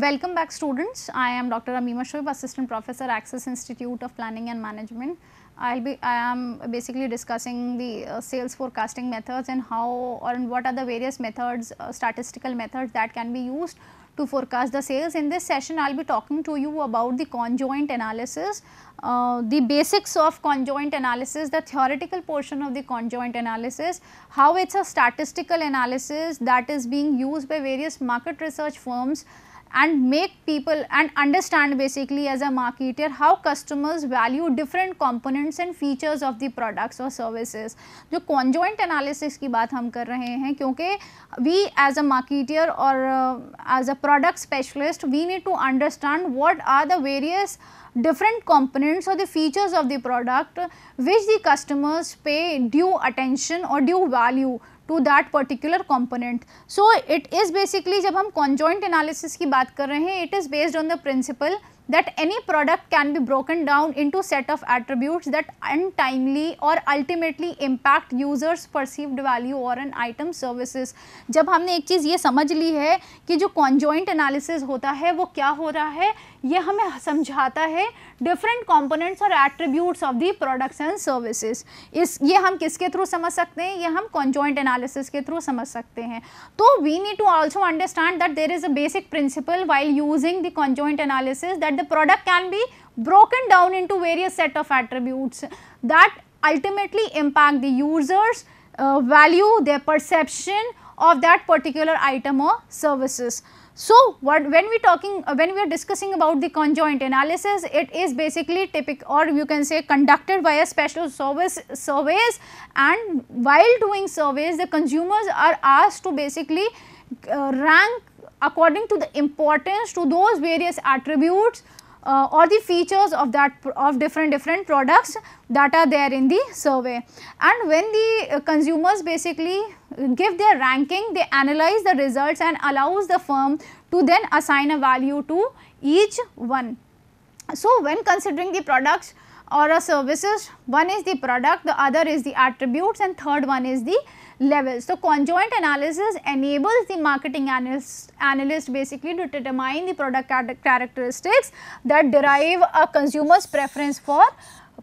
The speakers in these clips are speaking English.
Welcome back students. I am Dr. Amima Shoaib, Assistant Professor, Access Institute of Planning and Management. I'll be, I am basically discussing the uh, sales forecasting methods and how or and what are the various methods, uh, statistical methods that can be used to forecast the sales. In this session, I will be talking to you about the conjoint analysis, uh, the basics of conjoint analysis, the theoretical portion of the conjoint analysis, how it is a statistical analysis that is being used by various market research firms and make people and understand basically as a marketer how customers value different components and features of the products or services जो conjoint analysis की बात हम कर रहे हैं क्योंकि we as a marketer or uh, as a product specialist we need to understand what are the various different components or the features of the product which the customers pay due attention or due value to that particular component so it is basically जब हम conjoint analysis की बात कर रहे हैं it is based on the principle that any product can be broken down into set of attributes that untimely or ultimately impact users perceived value or an item services jab humne ek cheez ye samajh li hai ki jo conjoint analysis hota hai wo kya ho raha hai ye hame samjhata hai different components or attributes of the products and services is ye hum kiske through samajh sakte hain ye hum conjoint analysis ke through samajh sakte hain to we need to also understand that there is a basic principle while using the conjoint analysis that the product can be broken down into various set of attributes that ultimately impact the user's uh, value, their perception of that particular item or services. So, what when we talking uh, when we are discussing about the conjoint analysis it is basically typical or you can say conducted by a special service surveys and while doing surveys the consumers are asked to basically uh, rank according to the importance to those various attributes uh, or the features of that of different different products that are there in the survey and when the uh, consumers basically give their ranking they analyze the results and allows the firm to then assign a value to each one so when considering the products or a services one is the product the other is the attributes and third one is the levels. So, conjoint analysis enables the marketing analyst, analyst basically to determine the product characteristics that derive a consumer's preference for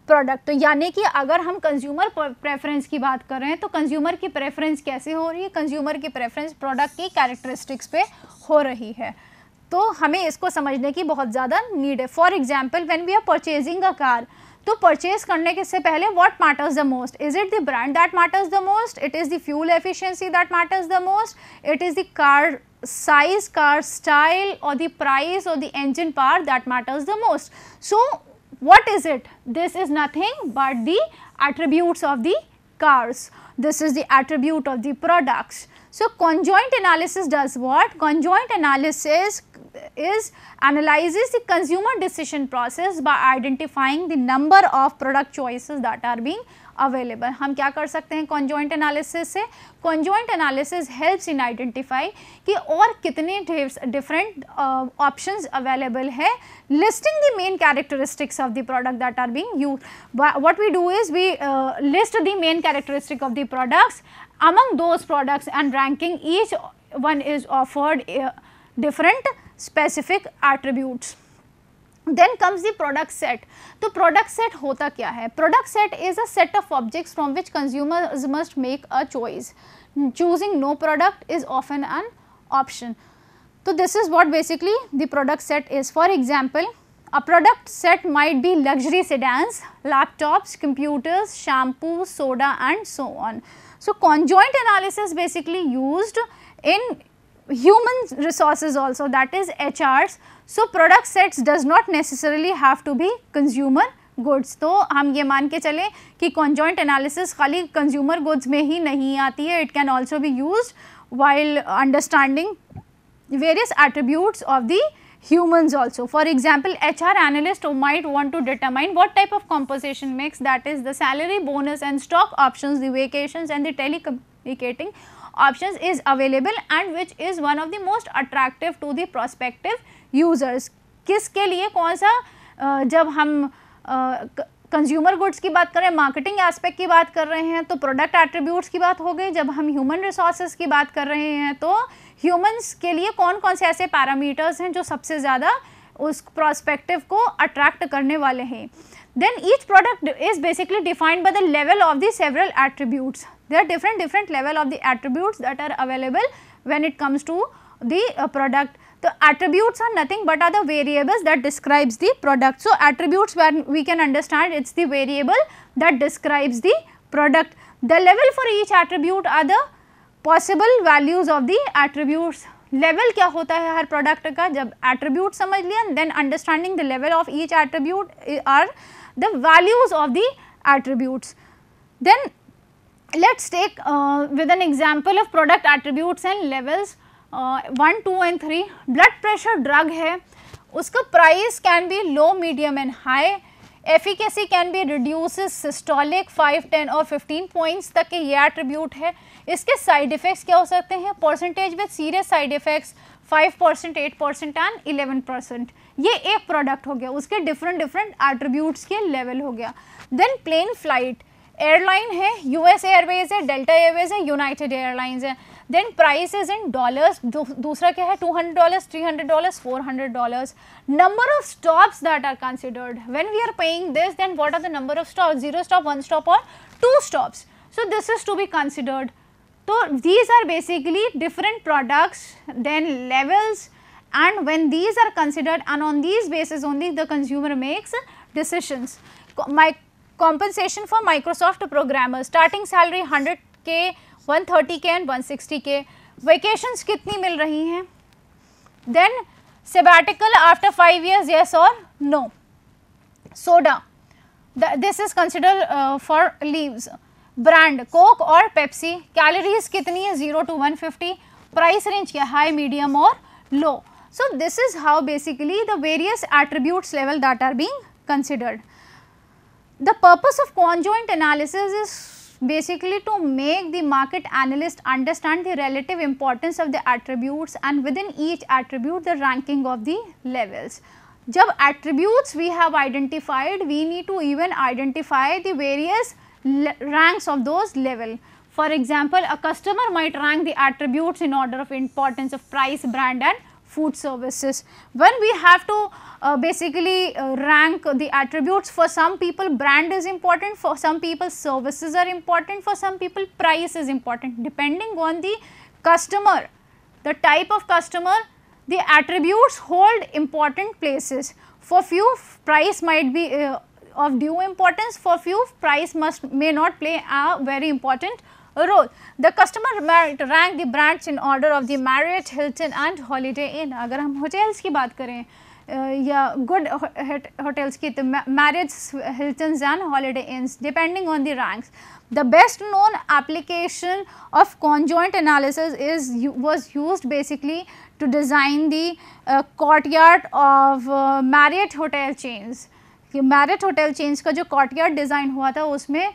product तो यानी कि अगर हम consumer preference की बात कर रहे हैं तो कंज्यूमर की प्रेफरेंस कैसे हो रही है कंज्यूमर की प्रेफरेंस प्रोडक्ट की कैरेक्टरिस्टिक्स पे हो रही है तो हमें इसको समझने की बहुत ज़्यादा नीड है for example when we are purchasing a car तो purchase करने के से what matters the most? Is it the brand that matters the most? It is the fuel efficiency that matters the most? It is the car size car style or the price or the engine part that matters the most. So, what is it? This is nothing but the attributes of the cars. This is the attribute of the products. So, conjoint analysis does what? Conjoint analysis is analyzes the consumer decision process by identifying the number of product choices that are being available. हम क्या कर सकते हैं conjoint analysis से conjoint analysis helps in identify कि और कितने different uh, options available है listing the main characteristics of the product that are being used. What we do is we uh, list the main characteristic of the products among those products and ranking each one is offered uh, different specific attribute then comes the product set तो product set होता क्या है product set is a set of object from which consumer must make a choice choosing no product is of an an option तो this is what basically the product set is for example a product set might be luxury residences laptops computers shampoo soda and so on so conjoint analysis basically use in human resources also that is HRs. So, product sets does not necessarily have to be consumer goods. तो हम ये मान के चलें कि conjoint analysis खाली consumer goods में ही नहीं आती है it can also be used while understanding various attributes of the humans also. For example, HR analyst might want to determine what type of compensation mix that is the salary, bonus and stock options, the vacations and the telecommunicating options is available and which is one of the most attractive to the prospective users किसके लिए कौन सा जब हम consumer goods की बात कर रहे हैं मार्केटिंग एस्पेक्ट की बात कर रहे हैं तो प्रोडक्ट एट्रीब्यूट्स की बात हो गई जब हम ह्यूमन रिसोर्सेज की बात कर रहे हैं तो ह्यूमंस के लिए कौन कौन से ऐसे पैरामीटर्स हैं जो सबसे ज़्यादा उस प्रोस्पेक्टिव को अट्रैक्ट करने वाले हैं then each product is basically defined by the level of the several attributes There are different different level of the attributes that are available when it comes to the uh, product. The attributes are nothing but are the variables that describes the product. So, attributes where we can understand it is the variable that describes the product. The level for each attribute are the possible values of the attributes. Level क्या होता है हर product का जब attributes समझ लिया then understanding the level of each attribute eh, are the values of the attributes. Then let us take uh, with an example of product attributes and levels uh, 1, 2 and 3. Blood pressure drug hai, uska price can be low, medium and high. Efficacy can be reduces systolic 5, 10 or 15 points tak के ये attribute hai, iske side effects kya ho sakte हैं percentage with serious side effects 5 percent eight percent and eleven percent ये एक product हो गया उसके different different attributes के level हो गया देन प्लेन फ्लाइट एयरलाइन है यूएस एयरवेज है डेल्टा एयरवेज है यूनाइटेड एयरलाइंस है then price is in dollars दूसरा क्या है two hundred dollars three hundred dollars four hundred dollars number of stops that are considered when we are paying this then what are the number of stop zero stop one stop और two stops so this is to be considered तो these are basically different products then levels and when these are considered and on these basis only the consumer makes decisions my compensation for Microsoft programmers starting salary 100k 130k and 160k vacations कितनी मिल रही हैं then sabbatical after 5 years yes or no soda the, this is considered uh, for leaves brand Coke और Pepsi calories कितनी है zero to 150 price range क्या high medium और low so this is how basically the various attributes level that are being considered the purpose of conjoint analysis is basically to make the market analyst understand the relative importance of the attributes and within each attribute the ranking of the levels. Jab attributes we have identified, we need to even identify the various ranks of those level. For example, a customer might rank the attributes in order of importance of price, brand and food services. When we have to uh, basically uh, rank the attributes for some people brand is important, for some people services are important, for some people price is important depending on the customer, the type of customer the attributes hold important places. For few price might be uh, of due importance, for few price must may not play a very important role. The customer merit rank the brands in order of the Marriott, Hilton and Holiday Inn. अगर हम hotels की बात करें या good hotels की तो Marriotts Hiltons and Holiday Inn depending on the ranks the best known application of conjoint analysis is was use basically to design the Courtyard of Marriott hotel change Marriott hotel change का जो कॉर्टयार्ड design हुआ था उसमें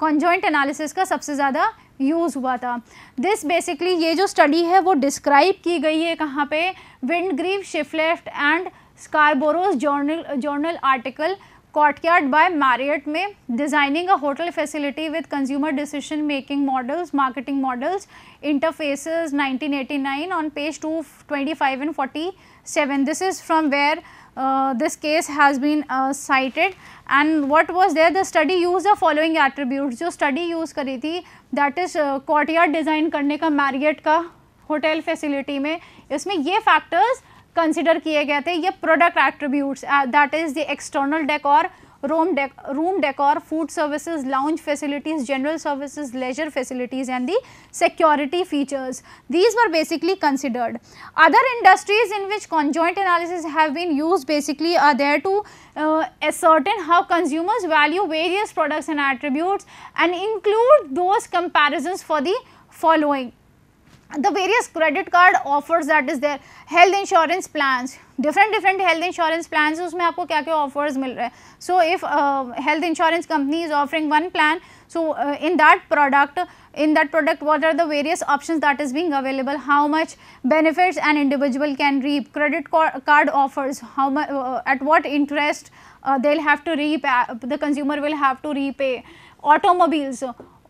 conjoint analysis का सबसे ज़्यादा use हुआ था दिस बेसिकली ये जो स्टडी है वो डिस्क्राइब की गई है कहाँ पे Green Shifflet and Scarbrough's journal journal article Courtyard by Marriott में designing a hotel facility with consumer decision making models marketing models at 1989 on page two twenty five and forty seven this is from where uh, this case has been uh, cited and what was there the study used the following attributes jo study use kari thi that is uh, courtyard design karne ka Marriott ka hotel facility mein isme ye factors consider kiye gaye the ye product attributes uh, that is the external decor room, dec room decor, food services, lounge facilities, general services, leisure facilities and the security features. These were basically considered. Other industries in which conjoint analysis have been used basically are there to uh, ascertain how consumers value various products and attributes and include those comparisons for the following the various credit card offers that is there health insurance plans different different health insurance plans उसमें आपको क्या क्या offers so if uh, health insurance company is offering one plan so uh, in that product in that product what are the various options that is being available how much benefits an individual can reap credit card offers how much uh, at what interest uh, they'll have to reap uh, the consumer will have to repay automobiles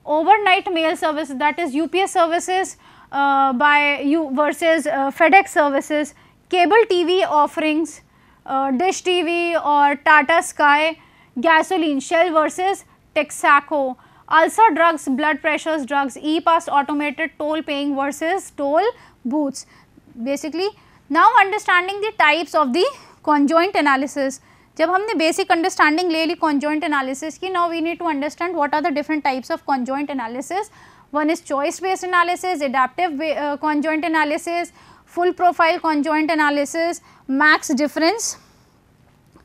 overnight mail service that is UPS services uh, by you versus uh, FedEx services, cable TV offerings, uh, Dish TV or Tata Sky, gasoline, Shell versus Texaco, ulcer drugs, blood pressures drugs, e-pass automated toll paying versus toll booths. Basically, now understanding the types of the conjoint analysis. जब हमने basic understanding ले ली conjoint analysis की now we need to understand what are the different types of conjoint analysis one is choice based analysis, adaptive uh, conjoint analysis, full profile conjoint analysis, max difference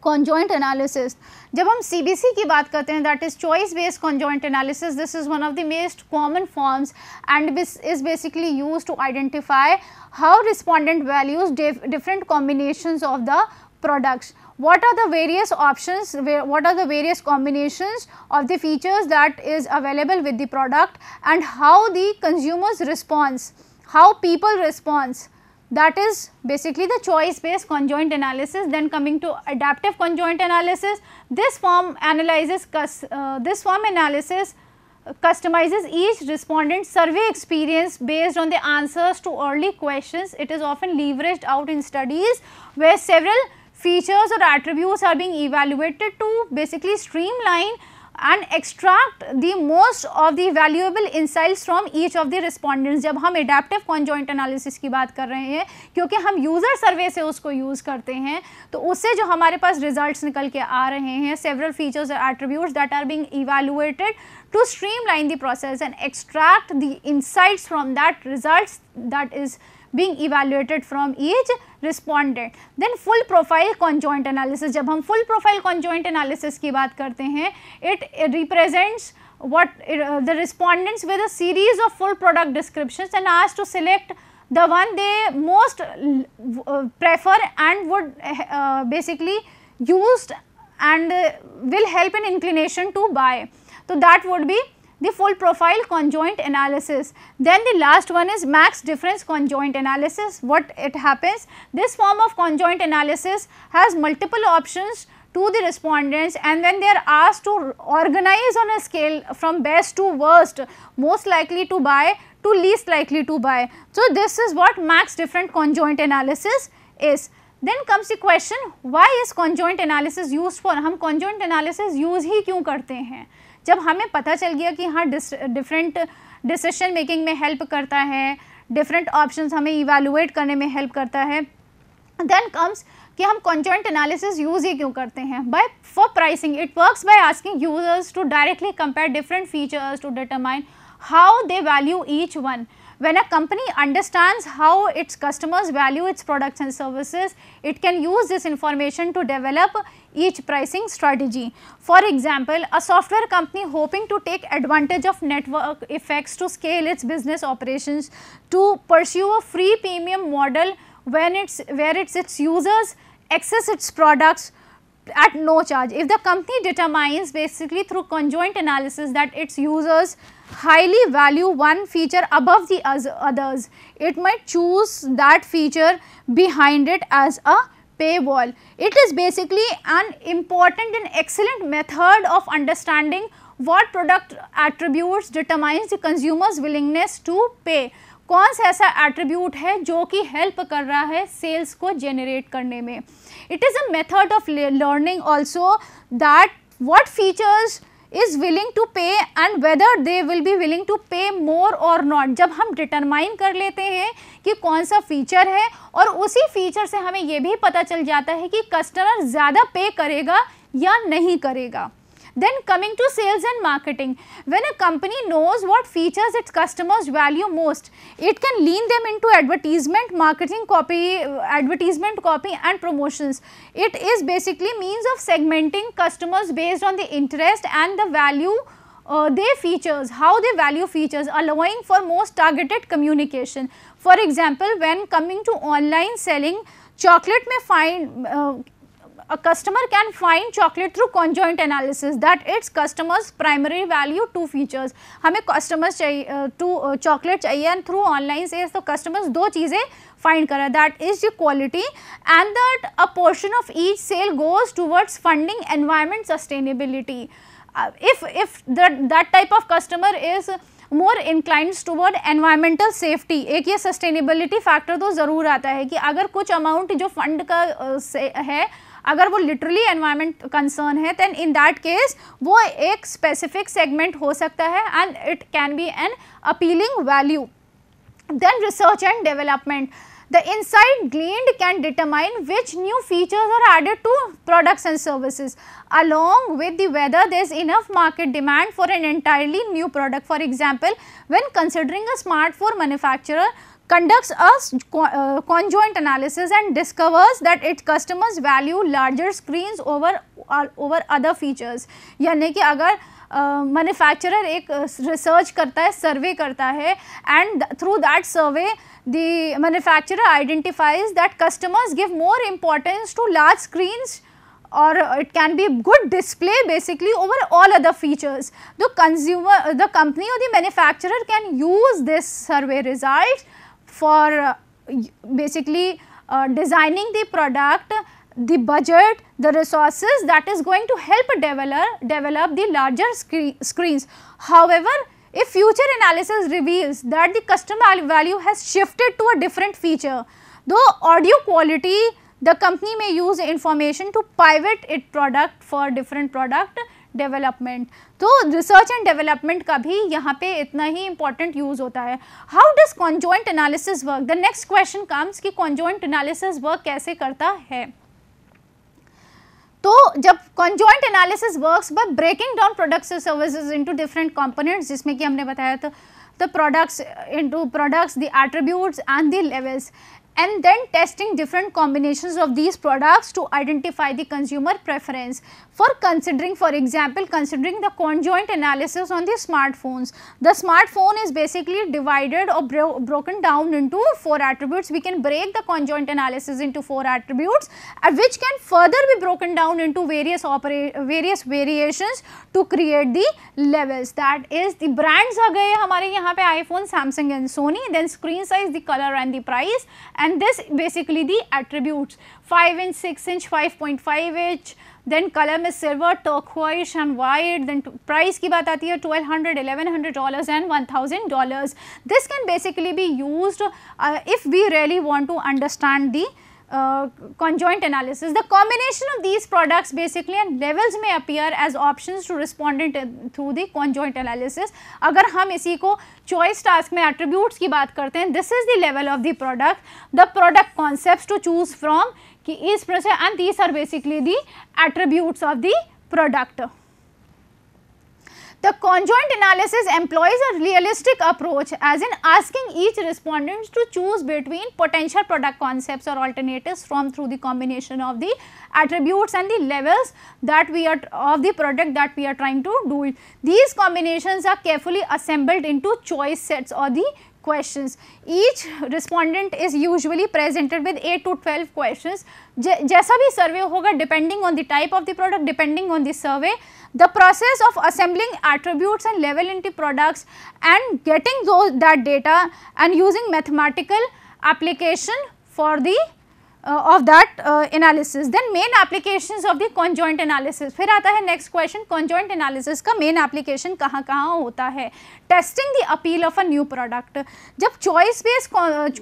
conjoint analysis. जब हम CBC की बात करते हैं that is choice based conjoint analysis this is one of the most common forms and this is basically used to identify how respondent values different combinations of the products what are the various options, what are the various combinations of the features that is available with the product and how the consumers response, how people response that is basically the choice based conjoint analysis then coming to adaptive conjoint analysis this form analyzes uh, this form analysis customizes each respondent survey experience based on the answers to early questions. It is often leveraged out in studies where several features or attributes are being evaluated to basically streamline and extract the most of the valuable insights from each of the respondents जब हम adaptive conjoint analysis की बात कर रहे हैं क्योंकि हम user survey से उसको use करते हैं तो उससे जो हमारे पास results निकल के आ रहे हैं several features or attributes that are being evaluated to streamline the process and extract the insights from that results that is uh, being evaluated from each respondent. Then full profile conjoint analysis. जब हम full profile conjoint analysis की बात करते हैं it represents what uh, the respondents with a series of full product descriptions and asked to select the one they most uh, prefer and would uh, basically used and uh, will help an inclination to buy. So, that would be the full profile conjoint analysis. Then the last one is max difference conjoint analysis. What it happens? This form of conjoint analysis has multiple options to the respondents and when they are asked to organize on a scale from best to worst, most likely to buy to least likely to buy. So, this is what max different conjoint analysis is. Then comes the question why is conjoint analysis used for? हम conjoint analysis use hi kyun karte hain? जब हमें पता चल गया कि हाँ different decision making में help करता है डिफरेंट ऑप्शंस हमें इवेलुएट करने में हेल्प करता है देन कम्स कि हम कॉन्जॉइंट एनालिसिस यूज़ ही क्यों करते हैं by for pricing it works by asking users to directly compare different features to determine how they value each one When a company understands how its customers value its products and services, it can use this information to develop each pricing strategy. For example, a software company hoping to take advantage of network effects to scale its business operations to pursue a free premium model when it's where it's its users access its products at no charge. If the company determines basically through conjoint analysis that its users highly value one feature above the others, it might choose that feature behind it as a paywall. It is basically an important and excellent method of understanding what product attributes determines the consumer's willingness to pay. कौन सा ऐसा attribute है जो कि help कर रहा है sales को जेनरेट करने में It is a method of learning also that what features is willing to pay and whether they will be willing to pay more or not जब हम determine कर लेते हैं कि कौन सा feature है और उसी feature से हमें ये भी पता चल जाता है कि customer ज़्यादा pay करेगा या नहीं करेगा Then coming to sales and marketing, when a company knows what features its customers value most, it can lean them into advertisement, marketing copy, advertisement copy and promotions. It is basically means of segmenting customers based on the interest and the value uh, their features, how they value features allowing for most targeted communication. For example, when coming to online selling, chocolate may find uh, a customer can find chocolate through conjoint analysis that its customers primary value two features hame customers chahiye चाहिए two chocolate chahiye and through online sales so customers do cheeze find kar that is the quality and that a portion of each sale goes towards funding environment sustainability uh, if if that that type of customer is more inclines toward environmental safety एक ये sustainability factor तो ज़रूर आता है कि अगर कुछ amount जो फंड का uh, से है अगर वो लिटरली एनवायरमेंट कंसर्न है देन इन दैट केस वो एक स्पेसिफिक सेगमेंट हो सकता है and it can be an appealing value then research and development the insights gleaned can determine which new features are added to products and services along with the whether they is enough market demand for an entirely new product for example when considering a smartphone manufacturer conducts a uh, conjoint analysis and discovers that its customers value larger screens over uh, over other features yani ki agar manufacturer uh, एक research uh, करता है survey करता है and through that survey the manufacturer identifies that customers give more importance to large screens और it can be good display basically over all other features the consumer the company और the manufacturer can use this survey result for uh, basically uh, designing the product the budget, the resources that is going to help develop, develop the larger screens. However, if future analysis reveals that the customer value has shifted to a different feature, though audio quality, the company may use information to pivot its product for different product development तो research and development का भी यहाँ पे इतना ही important use होता है how does conjoint analysis work the next question comes कि conjoint analysis work कैसे करता है तो जब conjoint analysis works but breaking down products and services into different components जिसमें कि हमने बताया था the products into products the attributes and the levels and then testing different combinations of these products to identify the consumer preference for considering for example considering the conjoint analysis on the smartphones. The smartphone is basically divided or bro broken down into 4 attributes. We can break the conjoint analysis into 4 attributes uh, which can further be broken down into various various variations to create the levels that is the brands are gaye hamare yahan pe iPhone, Samsung and Sony then screen size, the color and the price and this basically the attributes 5 inch, 6 inch, 5.5 inch, then colour में silver turquoise and white then price की बात आती है twelve hundred eleven hundred dollar and one thousand dollars this can basically be use if we really want to understand the conjoint analysis the combination of these products basically and levels में appear as option to respond respondent through the conjoint analysis अगर हम इसी को choice task में attributes की बात करते हैं this is the level of the product the product concept to choose from is process and these are basically the attributes of the product. The conjoint analysis employs a realistic approach as in asking each respondent to choose between potential product concepts or alternatives from through the combination of the attributes and the levels that we are of the product that we are trying to do. These combinations are carefully assembled into choice sets or the questions. Each respondent is usually presented with 8 to 12 questions. जैसा भी survey hoga depending on the type of the product, depending on the survey, the process of assembling attributes and level into products and getting those that data and using mathematical application for the uh, of that uh, analysis then main applications of the conjoint analysis fir aata hai next question conjoint analysis ka main application kahan kahan hota hai testing the appeal of a new product jab choice based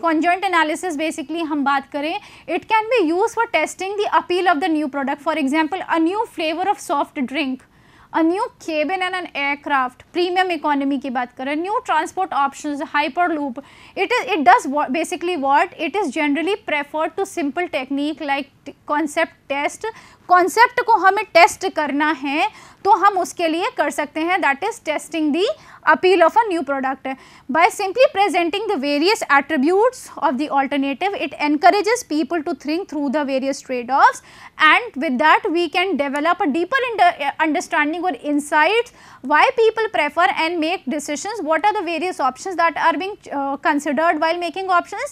conjoint analysis basically hum baat kare it can be used for testing the appeal of the new product for example a new flavor of soft drink uh, a new cabin and an aircraft premium economy की बात करें new transport options Hyperloop it is it does basically what it is generally preferred to simple technique like concept test concept को हमें test करना है तो हम उसके लिए कर सकते हैं that is testing the appeal of a new product by simply presenting the various attributes of the alternative it encourages people to think through the various trade offs and with that we can develop a deeper understanding और insights why people prefer and make decisions what are the various option that are being considered while making option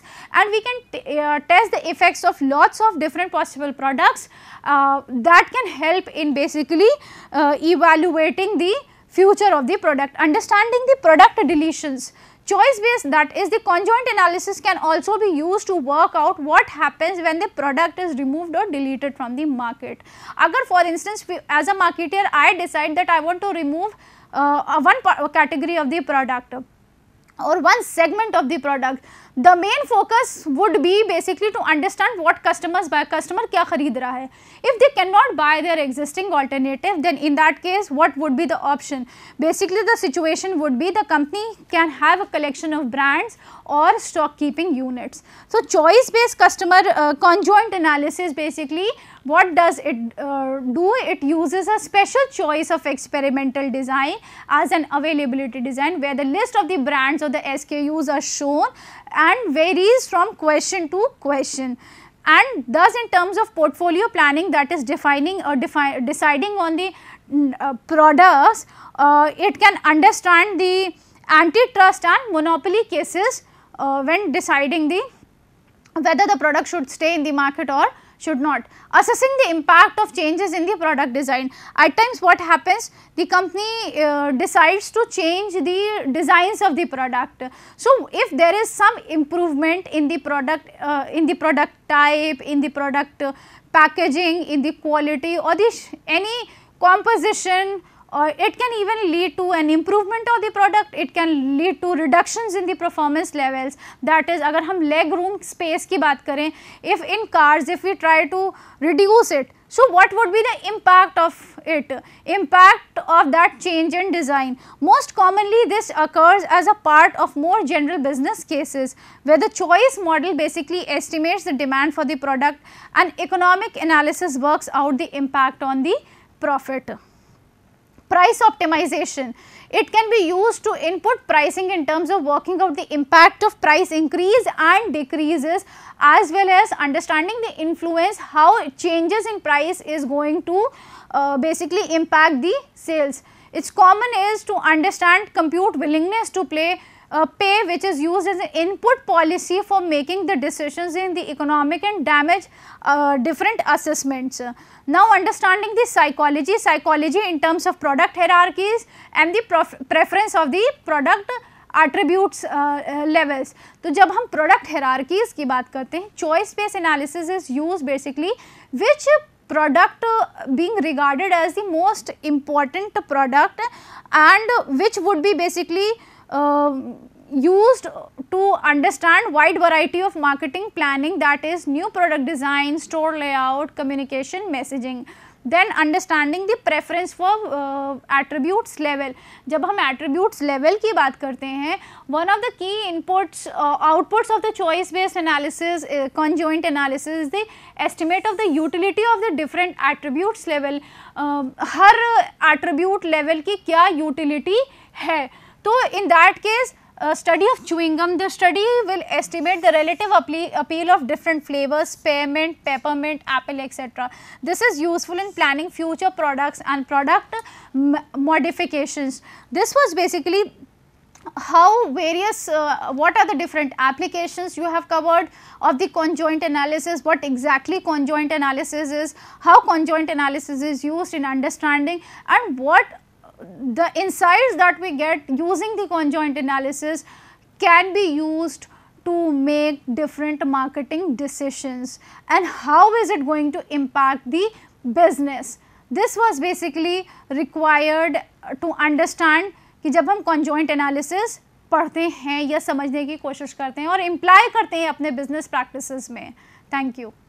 and we can test the effects of lots of different possible products that can help in basically uh, evaluating the future of the product, understanding the product deletions. Choice based that is the conjoint analysis can also be used to work out what happens when the product is removed or deleted from the market. Agar for instance as a marketer I decide that I want to remove uh, one category of the product or one segment of the product the main focus would be basically to understand what customers buy customer kya khareed raha hai. If they cannot buy their existing alternative then in that case what would be the option? Basically the situation would be the company can have a collection of brands or stock keeping units. So choice based customer uh, conjoint analysis basically what does it uh, do? It uses a special choice of experimental design as an availability design where the list of the brands or the SKUs are shown and varies from question to question and thus in terms of portfolio planning that is defining or uh, defi deciding on the mm, uh, products, uh, it can understand the antitrust and monopoly cases uh, when deciding the whether the product should stay in the market or should not. Assessing the impact of changes in the product design. At times what happens? The company uh, decides to change the designs of the product. So, if there is some improvement in the product, uh, in the product type, in the product uh, packaging, in the quality or the any composition or it can even lead to an improvement of the product, it can lead to reductions in the performance levels that is अगर हम leg room space की बात करें if in cars if we try to reduce it so what would be the impact of it? Impact of that change in design. Most commonly this occurs as a part of more general business cases where the choice model basically estimates the demand for the product and economic analysis works out the impact on the profit price optimization. It can be used to input pricing in terms of working out the impact of price increase and decreases as well as understanding the influence how changes in price is going to uh, basically impact the sales. Its common is to understand compute willingness to play uh, pay which is used as an input policy for making the decisions in the economic and damage uh, different assessments. Now understanding the psychology, psychology in terms of product hierarchies and the preference of the product attributes uh, uh, levels. तो जब हम product hierarchies की बात choice based analysis is used basically which product being regarded as the most important product and which would be basically uh, Uh, used to understand wide variety of marketing planning that is new product design, store layout, communication, messaging. Then understanding the preference for attributes level जब हम attributes level की बात करते हैं one of the key inputs outputs of the choice based analysis conjoint analysis the estimate of the utility of the different attributes level हर attribute level की क्या utility है So, in that case a study of chewing gum, the study will estimate the relative appeal of different flavors, peppermint, peppermint, apple, etc. This is useful in planning future products and product modifications. This was basically how various uh, what are the different applications you have covered of the conjoint analysis what exactly conjoint analysis is how conjoint analysis is used in understanding and what the insights that we get using the conjoint analysis can be used to make different marketing decisions and how is it going to impact the business. This was basically required to understand कि जब हम conjoint analysis पढ़ते हैं या समझने की कोशिश करते हैं और इम्प्लाई करते हैं अपने बिजनेस प्रैक्टिसेस में थैंक यू